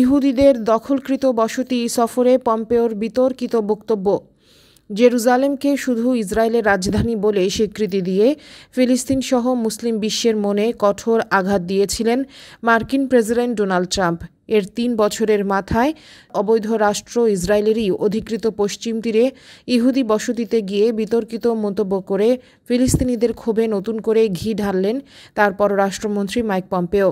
ইহুদিদের দখলকৃত বসতি সফরে পম্পেওর বিতর্কিত বক্তব্য জেরুজালেমকে শুধু ইসরায়েলের রাজধানী বলে স্বীকৃতি দিয়ে ফিলিস্তিন সহ মুসলিম বিশ্বের মনে কঠোর আঘাত দিয়েছিলেন মার্কিন প্রেসিডেন্ট ডোনাল্ড ট্রাম্প এর তিন বছরের মাথায় অবৈধ রাষ্ট্র ইসরায়েলেরই অধিকৃত পশ্চিম তীরে ইহুদি বসতিতে গিয়ে বিতর্কিত মন্তব্য করে ফিলিস্তিনিদের ক্ষোভে নতুন করে ঘি ঢাললেন তার পররাষ্ট্রমন্ত্রী মাইক পম্পেও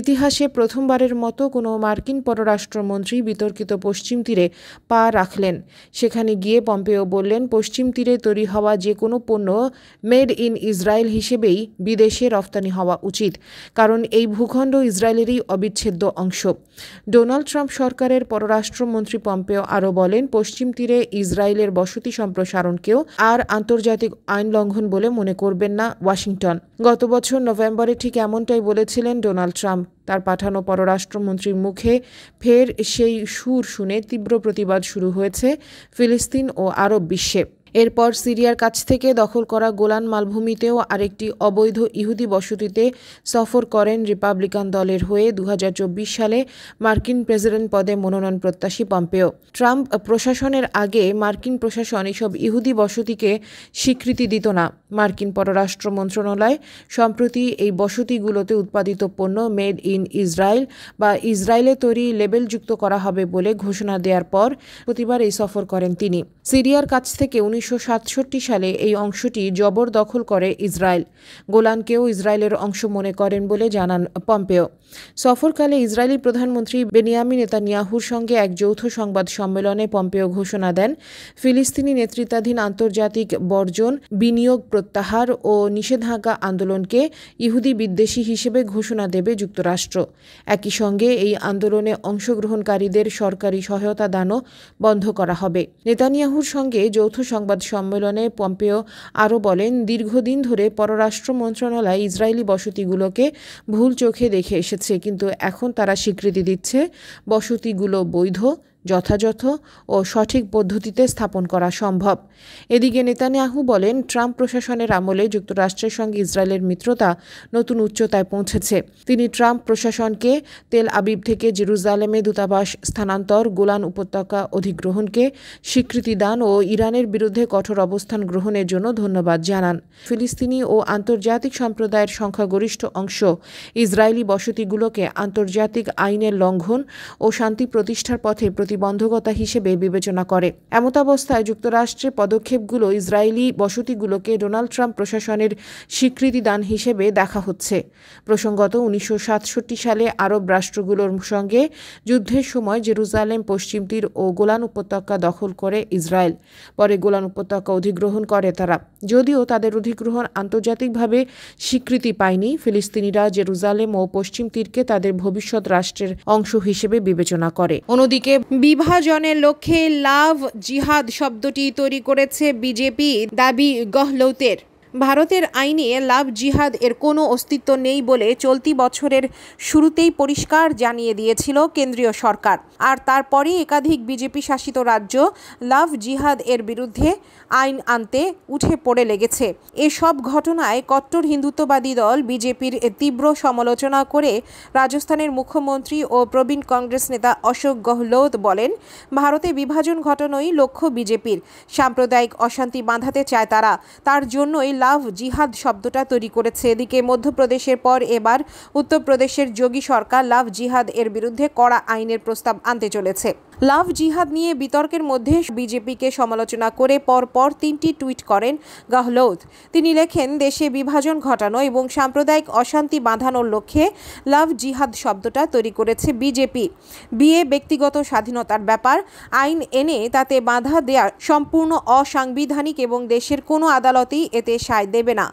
ইতিহাসে প্রথমবারের মতো কোনো মার্কিন পররাষ্ট্রমন্ত্রী বিতর্কিত পশ্চিম তীরে পা রাখলেন সেখানে গিয়ে পম্পেও বললেন পশ্চিম তীরে তৈরি হওয়া যে কোনো পণ্য মেড ইন ইসরায়েল হিসেবেই বিদেশে রফতানি হওয়া উচিত কারণ এই ভূখণ্ড ইসরায়েলেরই অবিচ্ছেদ্য অংশ ডোনাল্ড ট্রাম্প সরকারের পররাষ্ট্রমন্ত্রী পম্পেও আরও বলেন পশ্চিম তীরে ইসরায়েলের বসতি সম্প্রসারণকেও আর আন্তর্জাতিক আইন লঙ্ঘন বলে মনে করবেন না ওয়াশিংটন গত বছর নভেম্বরে ঠিক এমনটাই বলেছিলেন ডোনাল্ড ট্রাম্প তার পাঠানো পররাষ্ট্রমন্ত্রীর মুখে ফের সেই সুর শুনে তীব্র প্রতিবাদ শুরু হয়েছে ফিলিস্তিন ও আরব বিশ্বে এরপর সিরিয়ার কাছ থেকে দখল করা গোলান মালভূমিতেও আরেকটি অবৈধ ইহুদি বসতিতে সফর করেন রিপাবলিকান দলের হয়ে দু সালে মার্কিন প্রেসিডেন্ট পদে মনোনয়ন প্রত্যাশী পম্পেও ট্রাম্প প্রশাসনের আগে মার্কিন প্রশাসন এসব ইহুদি বসতিকে স্বীকৃতি দিত না মার্কিন পররাষ্ট্র মন্ত্রণালয় সম্প্রতি এই বসতিগুলোতে উৎপাদিত পণ্য মেড ইন ইসরায়েল বা ইসরায়েলে তৈরি লেবেলযুক্ত করা হবে বলে ঘোষণা দেওয়ার পর প্রতিবার এই সফর করেন তিনি সিরিয়ার কাছ থেকে উনিশশো সালে এই অংশটি জবরদখল করে ইসরায়েল গোলানকেও ইসরায়েলের অংশ মনে করেন বলে জানান পম্পেও সফরকালে ইসরায়েলি প্রধানমন্ত্রী বেনিয়ামি নেতানিয়াহুর সঙ্গে এক যৌথ সংবাদ সম্মেলনে পম্পেও ঘোষণা দেন ফিলিস্তিনি নেতৃত্বাধীন আন্তর্জাতিক বর্জন বিনিয়োগ প্রত্যাহার ও নিষেধাজ্ঞা আন্দোলনকে ইহুদি বিদ্বেষী হিসেবে ঘোষণা দেবে যুক্তরাষ্ট্র একই সঙ্গে এই আন্দোলনে অংশগ্রহণকারীদের সরকারি সহায়তা দানও বন্ধ করা হবে নেতানিয়াহুর সঙ্গে যৌথ সংবাদ সংবাদ সম্মেলনে পম্পেও আরও বলেন দীর্ঘদিন ধরে পররাষ্ট্র মন্ত্রণালয় ইসরায়েলি বসতিগুলোকে ভুল চোখে দেখে এসেছে কিন্তু এখন তারা স্বীকৃতি দিচ্ছে বসতিগুলো বৈধ যথাযথ ও সঠিক পদ্ধতিতে স্থাপন করা সম্ভব এদিকে নেতানিয়াহু বলেন ট্রাম্প প্রশাসনের আমলে যুক্তরাষ্ট্রের সঙ্গে ইসরায়েলের মিত্রতা নতুন উচ্চতায় পৌঁছেছে তিনি ট্রাম্প প্রশাসনকে তেল আবিব থেকে জেরুজালেমে দূতাবাস স্থানান্তর গোলান উপত্যকা অধিগ্রহণকে স্বীকৃতি দান ও ইরানের বিরুদ্ধে কঠোর অবস্থান গ্রহণের জন্য ধন্যবাদ জানান ফিলিস্তিনি ও আন্তর্জাতিক সম্প্রদায়ের সংখ্যাগরিষ্ঠ অংশ ইসরায়েলি বসতিগুলোকে আন্তর্জাতিক আইনের লঙ্ঘন ও শান্তি প্রতিষ্ঠার পথে প্রতি প্রতিবন্ধকতা হিসেবে বিবেচনা করে এমতাবস্থায় যুক্তরাষ্ট্রের পদক্ষেপগুলো ইসরায়েলি বসতিগুলোকে ডোনাল্ড ট্রাম্প প্রশাসনের স্বীকৃতিদান হিসেবে দেখা হচ্ছে প্রসঙ্গত উনিশশো সালে আরব রাষ্ট্রগুলোর সঙ্গে যুদ্ধের সময় জেরুজালেম পশ্চিম তীর ও গোলান উপত্যকা দখল করে ইসরায়েল পরে গোলান উপত্যকা অধিগ্রহণ করে তারা যদিও তাদের অধিগ্রহণ আন্তর্জাতিকভাবে স্বীকৃতি পায়নি ফিলিস্তিনিরা জেরুজালেম ও পশ্চিম তীরকে তাদের ভবিষ্যৎ রাষ্ট্রের অংশ হিসেবে বিবেচনা করে অন্যদিকে বিভাজনের লক্ষ্যে লাভ জিহাদ শব্দটি তৈরি করেছে বিজেপি দাবি গহলৌতের ভারতের আইনে লাভ জিহাদ এর কোনো অস্তিত্ব নেই বলে চলতি বছরের শুরুতেই পরিষ্কার জানিয়ে দিয়েছিল কেন্দ্রীয় সরকার আর তারপরে একাধিক বিজেপি শাসিত রাজ্য লাভ জিহাদ এর বিরুদ্ধে আইন আনতে উঠে পড়ে লেগেছে এসব ঘটনায় কট্টর হিন্দুত্ববাদী দল বিজেপির তীব্র সমালোচনা করে রাজস্থানের মুখ্যমন্ত্রী ও প্রবীণ কংগ্রেস নেতা অশোক গহলোত বলেন ভারতে বিভাজন ঘটনই লক্ষ্য বিজেপির সাম্প্রদায়িক অশান্তি বাঁধাতে চায় তারা তার জন্যই লাভ জিহাদ শব্দটা তৈরি করেছে এদিকে মধ্যপ্রদেশের পর এবার উত্তরপ্রদেশের যোগী সরকার লাভ জিহাদ এর বিরুদ্ধে কড়া আইনের প্রস্তাব আনতে চলেছে লাভ জিহাদ নিয়ে বিতর্কের মধ্যে বিজেপিকে সমালোচনা করে পরপর তিনটি টুইট করেন গাহলৌদ তিনি লেখেন দেশে বিভাজন ঘটানো এবং সাম্প্রদায়িক অশান্তি বাঁধানোর লক্ষ্যে লাভ জিহাদ শব্দটা তৈরি করেছে বিজেপি বিয়ে ব্যক্তিগত স্বাধীনতার ব্যাপার আইন এনে তাতে বাধা দেয়া সম্পূর্ণ অসাংবিধানিক এবং দেশের কোনো আদালতেই এতে সায় দেবে না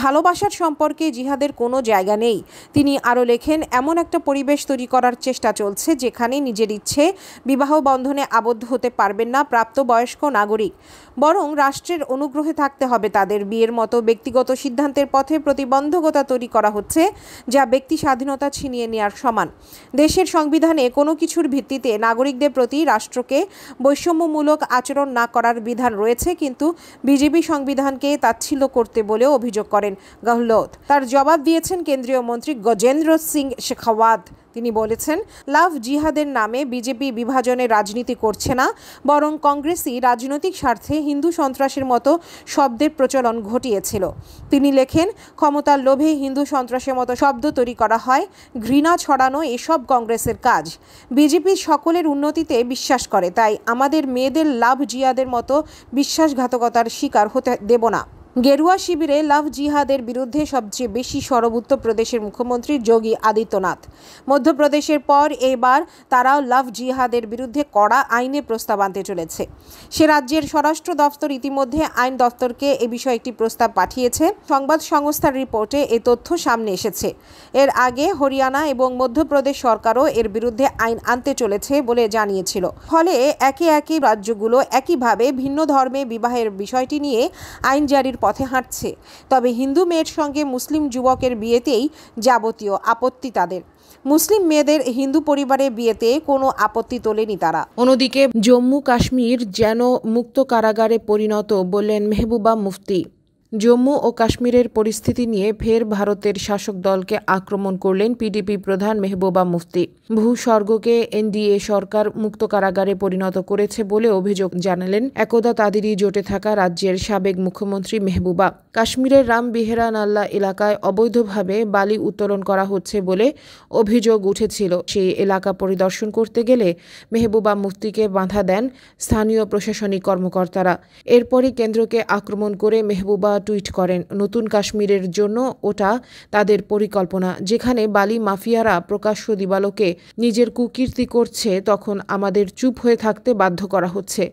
ভালোবাসার সম্পর্কে জিহাদের কোনো জায়গা নেই তিনি আরও লেখেন এমন একটা পরিবেশ তৈরি করার চেষ্টা চলছে যেখানে নিজের ইচ্ছে বিবাহ বিবাহ বন্ধনে আবদ্ধ হতে পারবেন না প্রাপ্তবয়স্ক নাগরিক বরং রাষ্ট্রের অনুগ্রহে থাকতে হবে তাদের বিয়ের মতো ব্যক্তিগত সিদ্ধান্তের পথে প্রতিবন্ধকতা তৈরি করা হচ্ছে যা ব্যক্তি স্বাধীনতা ছিনিয়ে নেওয়ার সমান দেশের সংবিধানে কোনো কিছুর ভিত্তিতে নাগরিকদের প্রতি রাষ্ট্রকে বৈষম্যমূলক আচরণ না করার বিধান রয়েছে কিন্তু বিজেপি সংবিধানকে তাচ্ছিল্য করতে বলেও অভিযোগ করেন গহলোত তার জবাব দিয়েছেন কেন্দ্রীয় মন্ত্রী গজেন্দ্র সিং শেখাওয়াত তিনি বলেছেন লাভ জিহাদের নামে বিজেপি বিভাজনের রাজনীতি করছে না বরং কংগ্রেসই রাজনৈতিক স্বার্থে হিন্দু সন্ত্রাসের মতো শব্দের প্রচলন ঘটিয়েছিল তিনি লেখেন ক্ষমতার লোভে হিন্দু সন্ত্রাসের মতো শব্দ তৈরি করা হয় ঘৃণা ছড়ানো এসব কংগ্রেসের কাজ বিজেপি সকলের উন্নতিতে বিশ্বাস করে তাই আমাদের মেয়েদের লাভ জিয়াদের মতো বিশ্বাসঘাতকতার শিকার হতে দেব না গেরুয়া শিবিরে লাভ জিহাদের বিরুদ্ধে সবচেয়ে বেশি সরব উত্তরপ্রদেশের মুখ্যমন্ত্রী যোগী আদিত্যনাথ মধ্যপ্রদেশের পর এবার তারাও লাভ জিহাদের বিরুদ্ধে কড়া আইনে প্রস্তাব আনতে চলেছে সে রাজ্যের স্বরাষ্ট্র দফতর ইতিমধ্যে আইন দফতরকে এ বিষয়ে একটি প্রস্তাব পাঠিয়েছে সংবাদ সংস্থার রিপোর্টে এ তথ্য সামনে এসেছে এর আগে হরিয়ানা এবং মধ্যপ্রদেশ সরকারও এর বিরুদ্ধে আইন আনতে চলেছে বলে জানিয়েছিল ফলে একে একে রাজ্যগুলো একইভাবে ভিন্ন ধর্মে বিবাহের বিষয়টি নিয়ে আইন জারির পথে হাঁটছে তবে হিন্দু মেয়ের সঙ্গে মুসলিম যুবকের বিয়েতেই যাবতীয় আপত্তি তাদের মুসলিম মেয়েদের হিন্দু পরিবারে বিয়েতে কোনো আপত্তি তোলেনি তারা অন্যদিকে জম্মু কাশ্মীর যেন মুক্ত কারাগারে পরিণত বললেন মেহবুবা মুফতি জম্মু ও কাশ্মীরের পরিস্থিতি নিয়ে ফের ভারতের শাসক দলকে আক্রমণ করলেন পিডিপি প্রধান মেহবুবা মুফতি ভূস্বর্গকে এনডিএ সরকার মুক্ত কারাগারে পরিণত করেছে বলে অভিযোগ জানালেন একদা তাদেরই জোটে থাকা রাজ্যের সাবেক মুখ্যমন্ত্রী মেহবুবা কাশ্মীরের রাম বিহেরা নাল্লা এলাকায় অবৈধভাবে বালি উত্তোলন করা হচ্ছে বলে অভিযোগ উঠেছিল সেই এলাকা পরিদর্শন করতে গেলে মেহবুবা মুফতিকে বাধা দেন স্থানীয় প্রশাসনিক কর্মকর্তারা এরপরই কেন্দ্রকে আক্রমণ করে মেহবুবা টুইট করেন নতুন কাশ্মীরের জন্য ওটা তাদের পরিকল্পনা যেখানে বালি মাফিয়ারা প্রকাশ্য দিবালোকে নিজের কুকীর্তি করছে তখন আমাদের চুপ হয়ে থাকতে বাধ্য করা হচ্ছে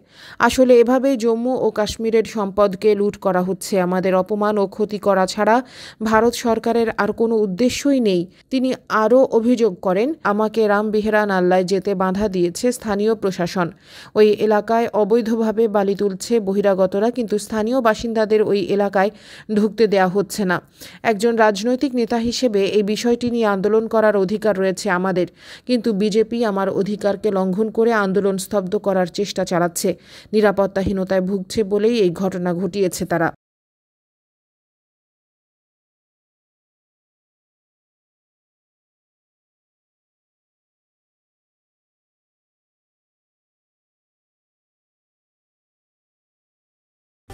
আসলে এভাবে জম্মু ও কাশ্মীরের সম্পদকে লুট করা হচ্ছে আমাদের অপমান ও ক্ষতি করা ছাড়া ভারত সরকারের আর কোনো উদ্দেশ্যই নেই তিনি আরও অভিযোগ করেন আমাকে রামবিহরা নাল্লায় যেতে বাধা দিয়েছে স্থানীয় প্রশাসন ওই এলাকায় অবৈধভাবে বালি তুলছে বহিরাগতরা কিন্তু স্থানীয় বাসিন্দাদের ওই এলাকা এলাকায় ঢুকতে দেয়া হচ্ছে না একজন রাজনৈতিক নেতা হিসেবে এই বিষয়টি নিয়ে আন্দোলন করার অধিকার রয়েছে আমাদের কিন্তু বিজেপি আমার অধিকারকে লঙ্ঘন করে আন্দোলন স্তব্ধ করার চেষ্টা চালাচ্ছে নিরাপত্তাহীনতায় ভুগছে বলেই এই ঘটনা ঘটিয়েছে তারা